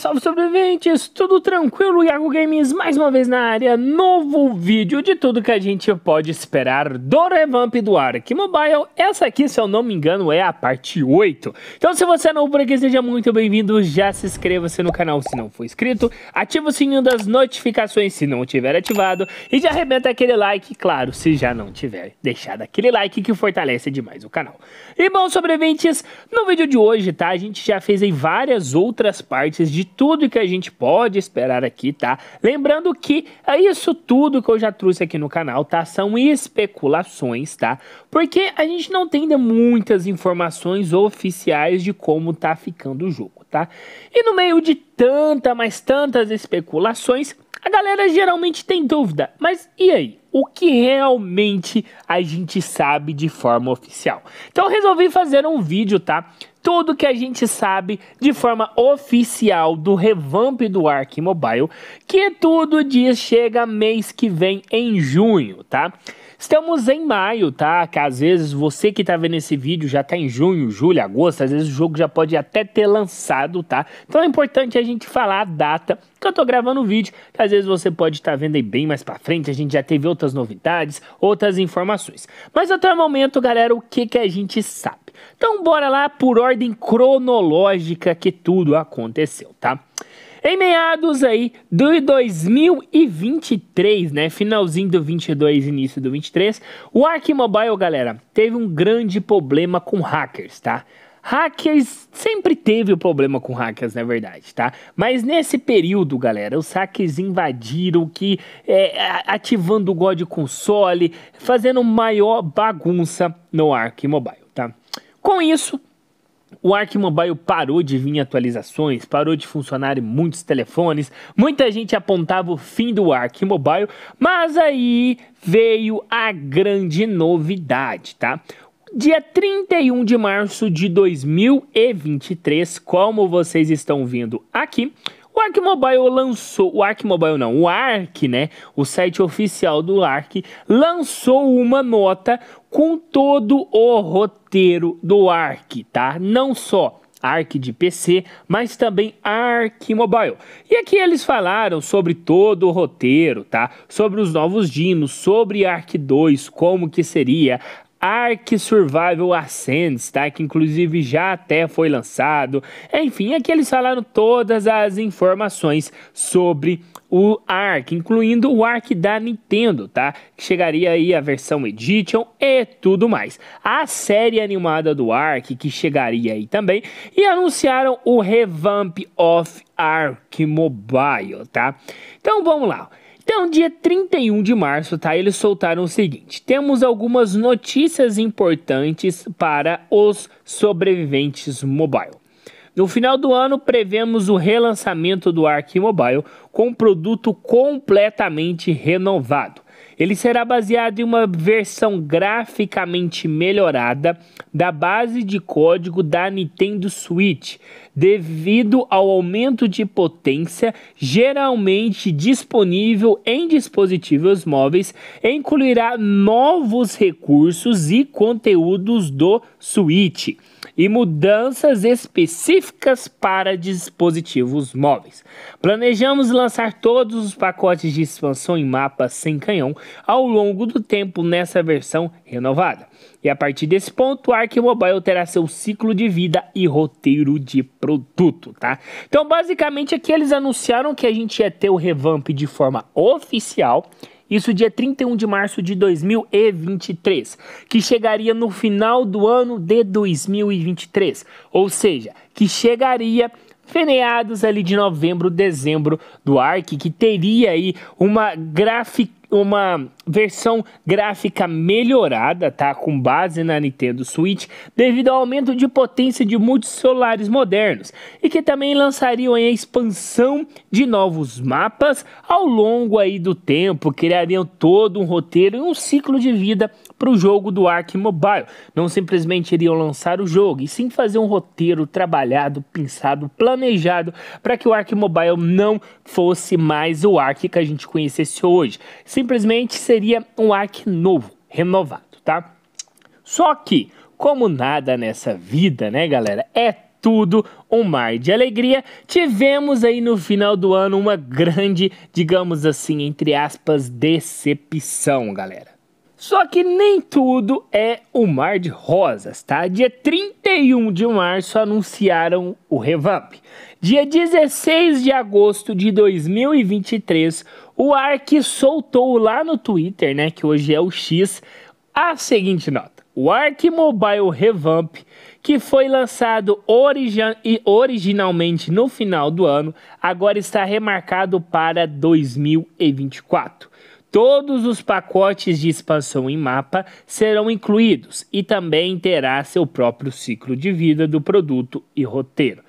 salve sobreviventes, tudo tranquilo, Iago Games mais uma vez na área, novo vídeo de tudo que a gente pode esperar do revamp do Ark Mobile, essa aqui se eu não me engano é a parte 8, então se você é novo por aqui seja muito bem-vindo, já se inscreva-se no canal se não for inscrito, ativa o sininho das notificações se não tiver ativado e já arrebenta aquele like, claro, se já não tiver deixado aquele like que fortalece demais o canal. E bom sobreviventes, no vídeo de hoje tá, a gente já fez aí várias outras partes de tudo que a gente pode esperar aqui, tá? Lembrando que é isso tudo que eu já trouxe aqui no canal, tá? São especulações, tá? Porque a gente não tem ainda muitas informações oficiais de como tá ficando o jogo, tá? E no meio de tanta, mas tantas especulações, a galera geralmente tem dúvida, mas e aí? o que realmente a gente sabe de forma oficial. Então resolvi fazer um vídeo, tá? tudo que a gente sabe de forma oficial do revamp do Ark Mobile, que tudo diz chega mês que vem em junho, tá? Estamos em maio, tá? Que às vezes você que tá vendo esse vídeo já tá em junho, julho, agosto, às vezes o jogo já pode até ter lançado, tá? Então é importante a gente falar a data que eu tô gravando o vídeo, que às vezes você pode estar tá vendo aí bem mais para frente, a gente já teve outras novidades, outras informações. Mas até o momento, galera, o que que a gente sabe? Então bora lá por ordem ordem cronológica que tudo aconteceu, tá? Em meados aí do 2023, né, finalzinho do 22, início do 23, o Ark Mobile, galera, teve um grande problema com hackers, tá? Hackers sempre teve o um problema com hackers, na verdade, tá? Mas nesse período, galera, os hackers invadiram que é, ativando o God console, fazendo maior bagunça no Ark Mobile, tá? Com isso, o Ark Mobile parou de vir atualizações, parou de funcionar em muitos telefones, muita gente apontava o fim do Ark Mobile, mas aí veio a grande novidade, tá? Dia 31 de março de 2023, como vocês estão vendo aqui, o Mobile lançou, o Arc Mobile não, o Arc, né, o site oficial do Arc lançou uma nota com todo o roteiro do Arc, tá? Não só Arc de PC, mas também Arc Mobile. E aqui eles falaram sobre todo o roteiro, tá? Sobre os novos dinos, sobre Arc 2, como que seria Ark Survival Ascends, tá? Que inclusive já até foi lançado. Enfim, aqui eles falaram todas as informações sobre o Ark, incluindo o Ark da Nintendo, tá? Que chegaria aí a versão Edition e tudo mais. A série animada do Ark que chegaria aí também e anunciaram o revamp of Ark Mobile, tá? Então vamos lá. Então, dia 31 de março, tá? Eles soltaram o seguinte: temos algumas notícias importantes para os sobreviventes mobile. No final do ano, prevemos o relançamento do Ark Mobile com um produto completamente renovado. Ele será baseado em uma versão graficamente melhorada da base de código da Nintendo Switch, devido ao aumento de potência geralmente disponível em dispositivos móveis, incluirá novos recursos e conteúdos do Switch e mudanças específicas para dispositivos móveis. Planejamos lançar todos os pacotes de expansão em mapa sem canhão ao longo do tempo nessa versão renovada. E a partir desse ponto, o Arc Mobile terá seu ciclo de vida e roteiro de produto, tá? Então, basicamente aqui eles anunciaram que a gente ia ter o revamp de forma oficial isso dia 31 de março de 2023, que chegaria no final do ano de 2023, ou seja, que chegaria feneados ali de novembro, dezembro do ARC, que teria aí uma gráfica uma versão gráfica melhorada, tá? Com base na Nintendo Switch, devido ao aumento de potência de multicelulares modernos, e que também lançariam a expansão de novos mapas ao longo aí do tempo, criariam todo um roteiro e um ciclo de vida para o jogo do Ark Mobile. Não simplesmente iriam lançar o jogo, e sim fazer um roteiro trabalhado, pensado, planejado para que o Ark Mobile não fosse mais o Ark que a gente conhecesse hoje. Simplesmente seria seria um arco novo, renovado, tá? Só que, como nada nessa vida, né, galera, é tudo um mar de alegria. Tivemos aí no final do ano uma grande, digamos assim, entre aspas, decepção, galera. Só que nem tudo é o um mar de rosas, tá? Dia 31 de março anunciaram o revamp. Dia 16 de agosto de 2023, o ARC soltou lá no Twitter, né, que hoje é o X, a seguinte nota. O ARC Mobile Revamp, que foi lançado origi originalmente no final do ano, agora está remarcado para 2024. Todos os pacotes de expansão em mapa serão incluídos e também terá seu próprio ciclo de vida do produto e roteiro.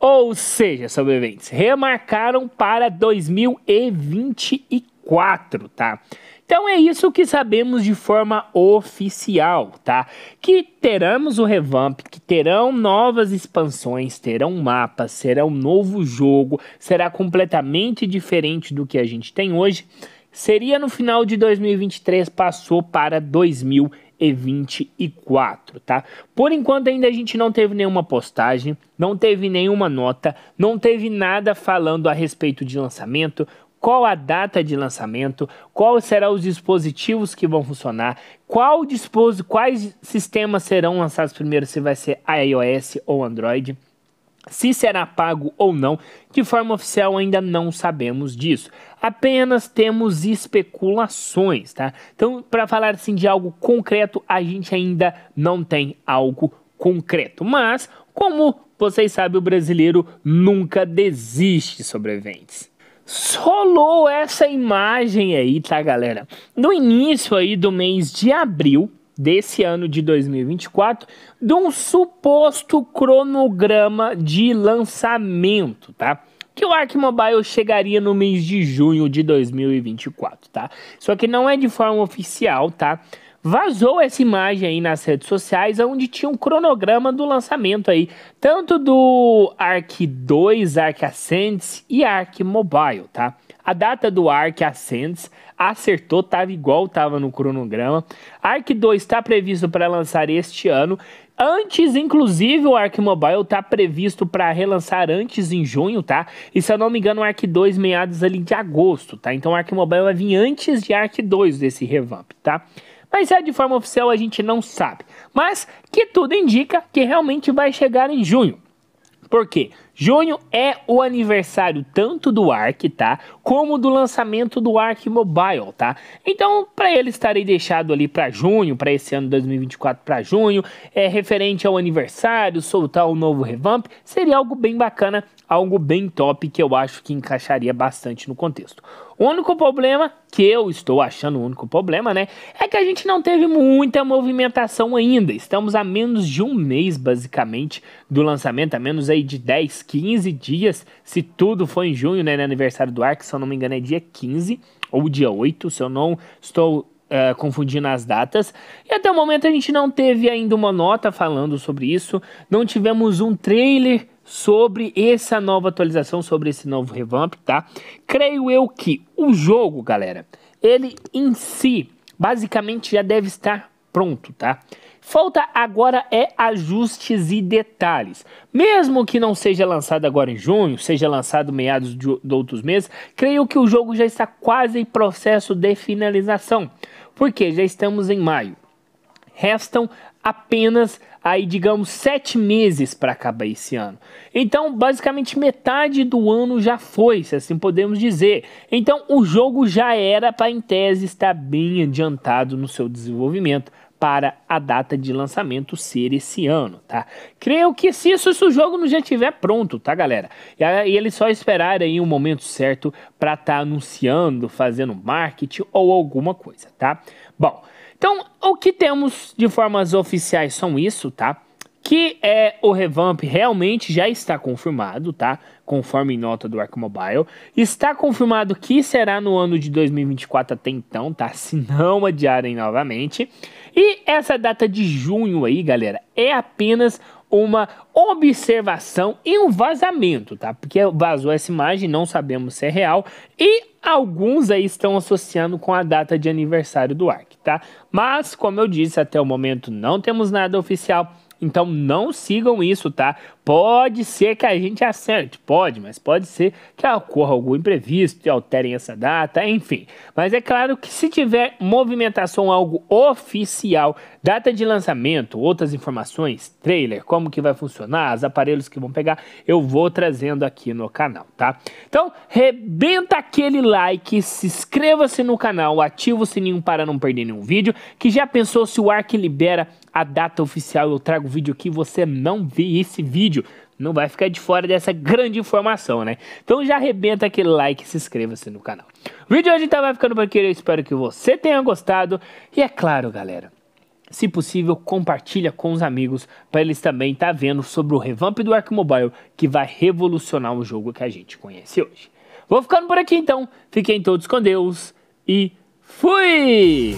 Ou seja, sobreviventes, remarcaram para 2024, tá? Então é isso que sabemos de forma oficial, tá? Que teremos o revamp, que terão novas expansões, terão mapas, será um novo jogo, será completamente diferente do que a gente tem hoje. Seria no final de 2023, passou para 2024 e 24, tá? Por enquanto ainda a gente não teve nenhuma postagem, não teve nenhuma nota, não teve nada falando a respeito de lançamento, qual a data de lançamento, quais serão os dispositivos que vão funcionar, qual dispos... quais sistemas serão lançados primeiro, se vai ser iOS ou Android. Se será pago ou não, de forma oficial ainda não sabemos disso. Apenas temos especulações, tá? Então, para falar assim de algo concreto, a gente ainda não tem algo concreto. Mas, como vocês sabem, o brasileiro nunca desiste sobreviventes solou essa imagem aí, tá, galera? No início aí do mês de abril, desse ano de 2024, de um suposto cronograma de lançamento, tá? que o Ark Mobile chegaria no mês de junho de 2024, tá? Só que não é de forma oficial, tá? vazou essa imagem aí nas redes sociais, onde tinha um cronograma do lançamento aí, tanto do Arc 2, Arc Ascends e Arc Mobile, tá? A data do Arc Ascends acertou, tava igual tava no cronograma. Arc 2 está previsto para lançar este ano. Antes, inclusive, o Arc Mobile tá previsto para relançar antes em junho, tá? E se eu não me engano, o Arc 2 meados ali de agosto, tá? Então o Arc Mobile vai vir antes de Arc 2 desse revamp, tá? Mas é de forma oficial a gente não sabe. Mas que tudo indica que realmente vai chegar em junho. Por quê? Junho é o aniversário tanto do Ark, tá? Como do lançamento do Ark Mobile, tá? Então, para ele estarei deixado ali para junho, para esse ano 2024 para junho, é referente ao aniversário, soltar o um novo revamp, seria algo bem bacana, algo bem top que eu acho que encaixaria bastante no contexto. O único problema que eu estou achando o único problema, né, é que a gente não teve muita movimentação ainda. Estamos a menos de um mês basicamente do lançamento, a menos aí de 10 15 dias, se tudo foi em junho, né, no né, aniversário do Ark, se eu não me engano é dia 15 ou dia 8, se eu não estou Uh, confundindo as datas. E até o momento a gente não teve ainda uma nota falando sobre isso, não tivemos um trailer sobre essa nova atualização, sobre esse novo revamp, tá? Creio eu que o jogo, galera, ele em si basicamente já deve estar pronto, tá? Falta agora é ajustes e detalhes. Mesmo que não seja lançado agora em junho, seja lançado meados de, de outros meses, creio que o jogo já está quase em processo de finalização, porque já estamos em maio. Restam apenas aí, digamos, sete meses para acabar esse ano. Então, basicamente, metade do ano já foi, se assim podemos dizer. Então, o jogo já era para, em tese, estar bem adiantado no seu desenvolvimento para a data de lançamento ser esse ano, tá? Creio que se isso, se o jogo não já tiver pronto, tá, galera? E, eles só esperar aí o um momento certo para estar tá anunciando, fazendo marketing ou alguma coisa, tá? Bom, então, o que temos de formas oficiais são isso, tá? Que é o revamp realmente já está confirmado, tá? Conforme nota do Arc Mobile. Está confirmado que será no ano de 2024 até então, tá? Se não adiarem novamente. E essa data de junho aí, galera, é apenas uma observação e um vazamento, tá? Porque vazou essa imagem, não sabemos se é real. E alguns aí estão associando com a data de aniversário do Ark tá? Mas, como eu disse, até o momento não temos nada oficial. Então não sigam isso, tá? Pode ser que a gente acerte, pode, mas pode ser que ocorra algum imprevisto e alterem essa data, enfim. Mas é claro que se tiver movimentação, algo oficial, data de lançamento, outras informações, trailer, como que vai funcionar, os aparelhos que vão pegar, eu vou trazendo aqui no canal, tá? Então, rebenta aquele like, se inscreva-se no canal, ativa o sininho para não perder nenhum vídeo, que já pensou se o ar que libera a data oficial, eu trago o vídeo aqui, você não vê esse vídeo, não vai ficar de fora dessa grande informação, né? Então já arrebenta aquele like e se inscreva-se no canal. O vídeo de hoje tá vai ficando por aqui, eu espero que você tenha gostado. E é claro, galera, se possível, compartilha com os amigos para eles também estar tá vendo sobre o revamp do Ark Mobile, que vai revolucionar o jogo que a gente conhece hoje. Vou ficando por aqui então, fiquem todos com Deus e fui!